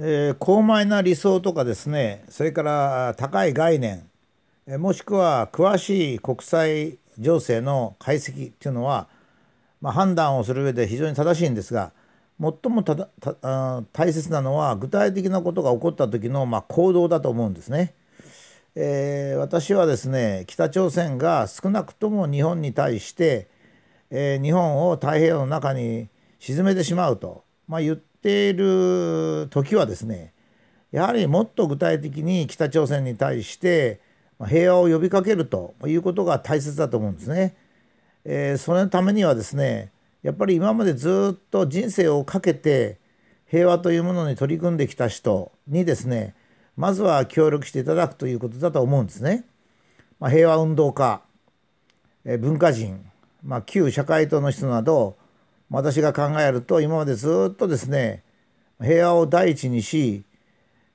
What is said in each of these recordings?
えー、高邁な理想とかですねそれから高い概念もしくは詳しい国際情勢の解析っていうのは、まあ、判断をする上で非常に正しいんですが最も大切なのは具体的なことが起こった時の、まあ、行動だと思うんですね。えー、私はですね北朝鮮が少なくとも日本に対して、えー、日本を太平洋の中に沈めてしまうと、まあ、言っっている時はですねやはりもっと具体的に北朝鮮に対して平和を呼びかけるということが大切だと思うんですね。えー、そのためにはですねやっぱり今までずっと人生をかけて平和というものに取り組んできた人にですねまずは協力していただくということだと思うんですね。まあ、平和運動家、えー、文化人、まあ、旧社会党の人など私が考えると今までずっとですね平和を第一にし、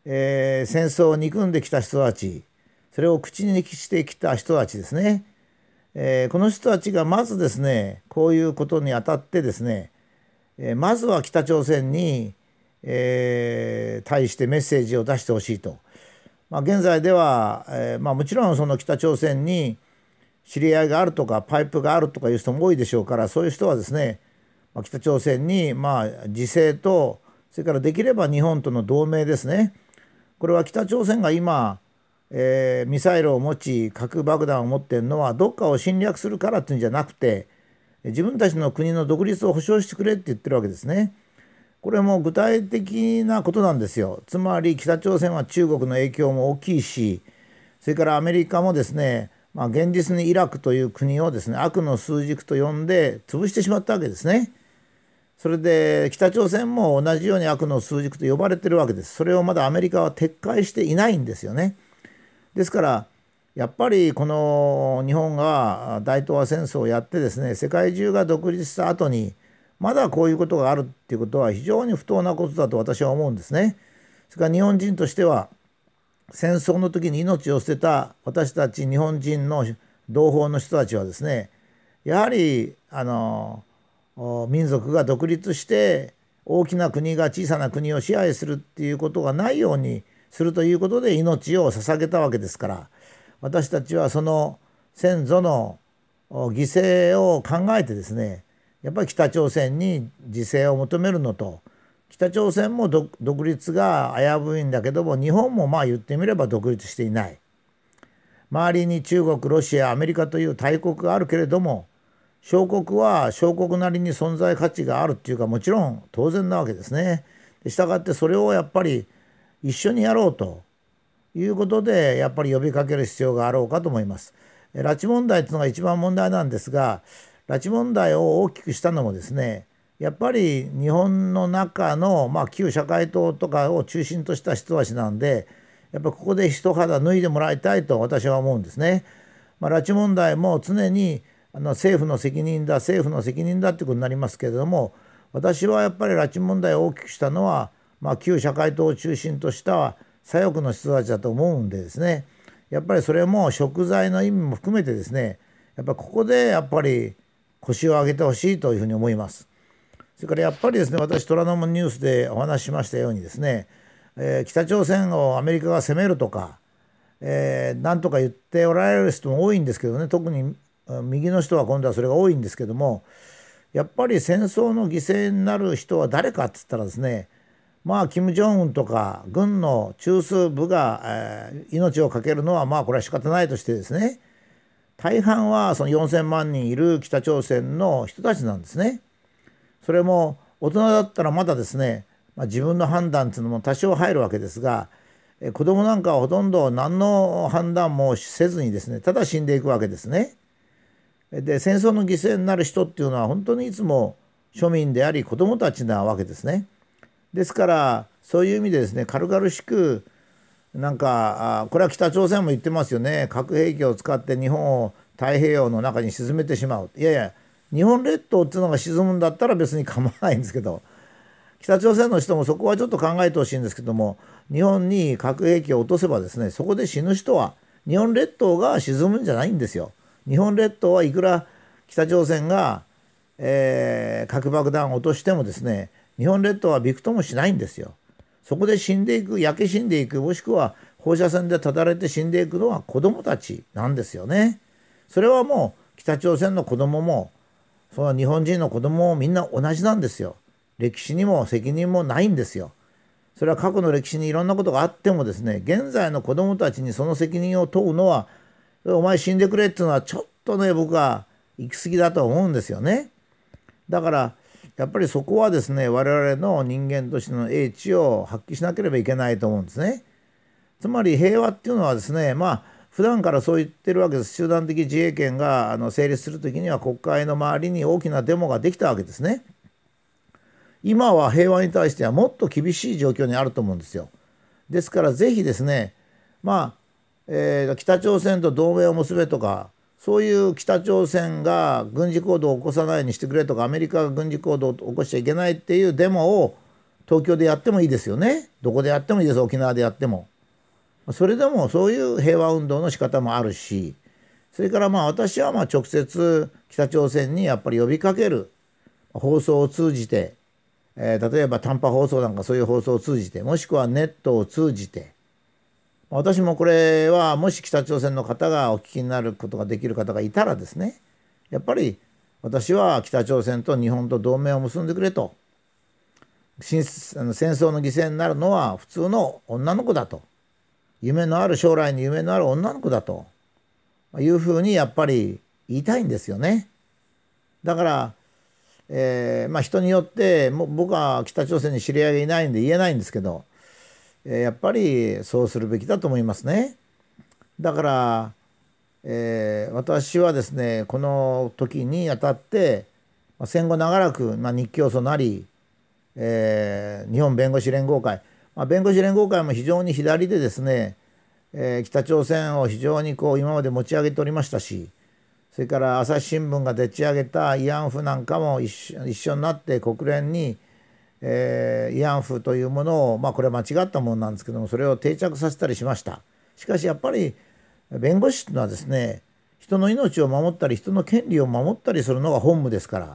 えー、戦争を憎んできた人たちそれを口にしてきた人たちですね、えー、この人たちがまずですねこういうことにあたってですね、えー、まずは北朝鮮に、えー、対してメッセージを出してほしいと、まあ、現在では、えーまあ、もちろんその北朝鮮に知り合いがあるとかパイプがあるとかいう人も多いでしょうからそういう人はですねま北朝鮮に、まあ、自制とそれからできれば日本との同盟ですねこれは北朝鮮が今、えー、ミサイルを持ち核爆弾を持ってるのはどっかを侵略するからっていうんじゃなくて自分たちの国の独立を保障してくれって言ってるわけですね。これも具体的なことなんですよ。つまり北朝鮮は中国の影響も大きいし、それからアメリカもですね、まあ、現実にイラクという国をですね悪の枢軸と呼んで潰してしまったわけですね。それで北朝鮮も同じように悪の枢軸と呼ばれてるわけです。それをまだアメリカは撤回していないんですよね。ですからやっぱりこの日本が大東亜戦争をやってですね世界中が独立した後にまだこういうことがあるっていうことは非常に不当なことだと私は思うんですね。それから日本人としては戦争の時に命を捨てた私たち日本人の同胞の人たちはですねやはりあの民族が独立して大きな国が小さな国を支配するっていうことがないようにするということで命を捧げたわけですから私たちはその先祖の犠牲を考えてですねやっぱり北朝鮮に自制を求めるのと北朝鮮も独立が危ぶいんだけども日本もまあ言ってみれば独立していない周りに中国ロシアアメリカという大国があるけれども小国は小国なりに存在価値があるっていうかもちろん当然なわけですね。したがってそれをやっぱり一緒にやろうということでやっぱり呼びかける必要があろうかと思います。拉致問題っていうのが一番問題なんですが拉致問題を大きくしたのもですねやっぱり日本の中の、まあ、旧社会党とかを中心とした人足なんでやっぱここで一肌脱いでもらいたいと私は思うんですね。まあ、拉致問題も常にあの政府の責任だ政府の責任だってことになりますけれども私はやっぱり拉致問題を大きくしたのは、まあ、旧社会党を中心とした左翼の人たちだと思うんでですねやっぱりそれも食材の意味も含めてですねやっぱここでやっぱり腰を上げてほしいというふうに思います。それからやっぱりですね私虎ノ門ニュースでお話ししましたようにですね、えー、北朝鮮をアメリカが攻めるとか、えー、なんとか言っておられる人も多いんですけどね特に右の人は今度はそれが多いんですけどもやっぱり戦争の犠牲になる人は誰かっつったらですねまあ金正恩とか軍の中枢部が、えー、命を懸けるのはまあこれは仕方ないとしてですね大半はその4,000万人いる北朝鮮の人たちなんですね。それも大人だったらまだですね、まあ、自分の判断っていうのも多少入るわけですが子供なんかはほとんど何の判断もせずにですねただ死んでいくわけですね。で戦争の犠牲になる人っていうのは本当にいつも庶民であり子どもたちなわけですね。ですからそういう意味でですね軽々しくなんかこれは北朝鮮も言ってますよね核兵器を使って日本を太平洋の中に沈めてしまういやいや日本列島っていうのが沈むんだったら別に構わないんですけど北朝鮮の人もそこはちょっと考えてほしいんですけども日本に核兵器を落とせばですねそこで死ぬ人は日本列島が沈むんじゃないんですよ。日本列島はいくら北朝鮮が、えー、核爆弾を落としてもですね日本列島はびくともしないんですよ。そこで死んでいく焼け死んでいくもしくは放射線でただれて死んでいくのは子どもたちなんですよね。それはもう北朝鮮の子どももその日本人の子どももみんな同じなんですよ。歴史にも責任もないんですよ。それは過去の歴史にいろんなことがあってもですね現在の子どもたちにその責任を問うのはお前死んでくれっていうのはちょっとね僕は行き過ぎだと思うんですよね。だからやっぱりそこはですね我々の人間としての英知を発揮しなければいけないと思うんですね。つまり平和っていうのはですねまあ普段からそう言ってるわけです集団的自衛権があの成立する時には国会の周りに大きなデモができたわけですね。今は平和に対してはもっと厳しい状況にあると思うんですよ。ですからぜひですねまあえー、北朝鮮と同盟を結べとかそういう北朝鮮が軍事行動を起こさないようにしてくれとかアメリカが軍事行動を起こしちゃいけないっていうデモを東京でやってもいいですよねどこでやってもいいです沖縄でやっても。それでもそういう平和運動の仕方もあるしそれからまあ私はまあ直接北朝鮮にやっぱり呼びかける放送を通じて、えー、例えば短波放送なんかそういう放送を通じてもしくはネットを通じて私もこれはもし北朝鮮の方がお聞きになることができる方がいたらですねやっぱり私は北朝鮮と日本と同盟を結んでくれと戦争の犠牲になるのは普通の女の子だと夢のある将来に夢のある女の子だというふうにやっぱり言いたいんですよね。だから、えー、まあ、人によっても僕は北朝鮮に知り合いがいないんで言えないんですけどやっぱりそうするべきだと思いますね。だから、えー、私はですねこの時にあたって戦後長らく、まあ、日教組なり、えー、日本弁護士連合会、まあ、弁護士連合会も非常に左でですね、えー、北朝鮮を非常にこう今まで持ち上げておりましたしそれから朝日新聞がでっち上げた慰安婦なんかも一緒になって国連に、えー、慰安婦というものを、まあ、これは間違ったものなんですけどもそれを定着させたりしましたしかしやっぱり弁護士というのはですね人の命を守ったり人の権利を守ったりするのが本務ですから、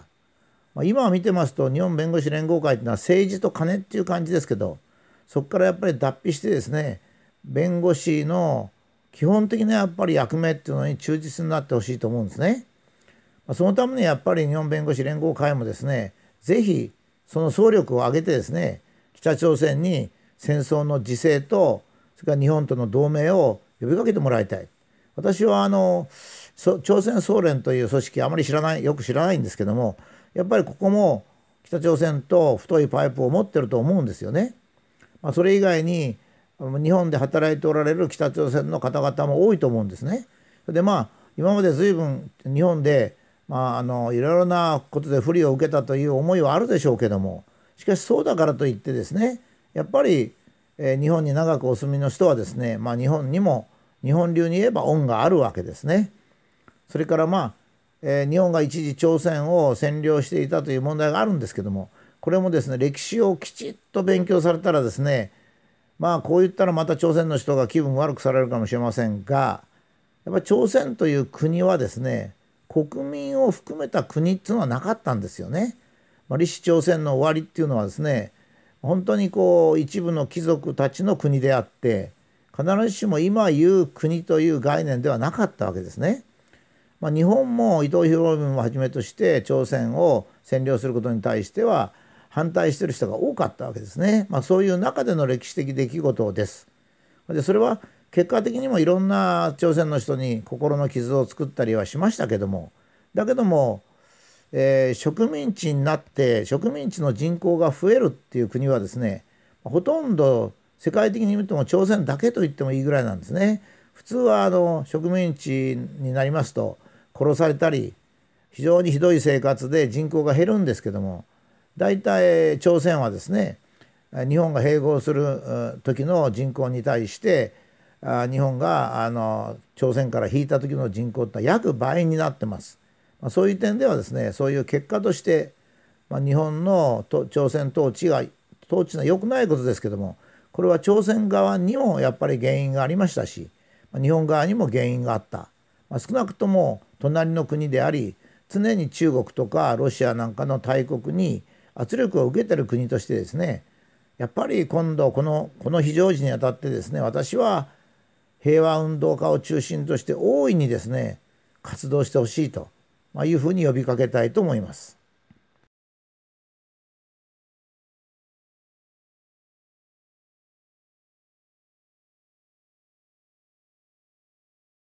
まあ、今見てますと日本弁護士連合会というのは政治と金っていう感じですけどそこからやっぱり脱皮してですね弁護士の基本的なやっぱり役目っていうのに忠実になってほしいと思うんですね。そのためにやっぱり日本弁護士連合会もですね是非その総力を挙げてですね北朝鮮に戦争の自制とそれから日本との同盟を呼びかけてもらいたい私はあの朝鮮総連という組織あまり知らないよく知らないんですけどもやっぱりここも北朝鮮と太いパイプを持ってると思うんですよね。まあ、それ以外に日本で働いておられる北朝鮮の方々も多いと思うんですね。でまあ今まで随分日本でまあ、あのいろいろなことで不利を受けたという思いはあるでしょうけどもしかしそうだからといってですねやっぱり、えー、日本に長くお住みの人はですね、まあ、日本にも日本流に言えば恩があるわけですね。それからまあ、えー、日本が一時朝鮮を占領していたという問題があるんですけどもこれもですね歴史をきちっと勉強されたらですねまあこう言ったらまた朝鮮の人が気分悪くされるかもしれませんがやっぱ朝鮮という国はですね国民を含めた国っていうのはなかったんですよね。まあ、李氏朝鮮の終わりっていうのはですね本当にこう一部の貴族たちの国であって必ずしも今言う国という概念ではなかったわけですね。まあ、日本も伊藤博文をはじめとして朝鮮を占領することに対しては反対してる人が多かったわけですね。まあ、そういう中での歴史的出来事です。でそれは結果的にもいろんな朝鮮の人に心の傷を作ったりはしましたけどもだけども、えー、植民地になって植民地の人口が増えるっていう国はですねほとんど世界的に見ても朝鮮だけと言ってもいいぐらいなんですね。普通はあの植民地になりますと殺されたり非常にひどい生活で人口が減るんですけども大体朝鮮はですね日本が併合する時の人口に対して日本があの朝鮮から引いた時の人口って約倍になってます。まそういう点ではですねそういう結果として、まあ、日本の朝鮮統治が統治の良くないことですけどもこれは朝鮮側にもやっぱり原因がありましたし、ま日本側にも原因があった、まあ、少なくとも隣の国であり常に中国とかロシアなんかの大国に圧力を受けてる国としてですねやっぱり今度このこの非常時にあたってですね私は平和運動家を中心として大いにですね活動してほしいと、まあ、いうふうに呼びかけたいと思います。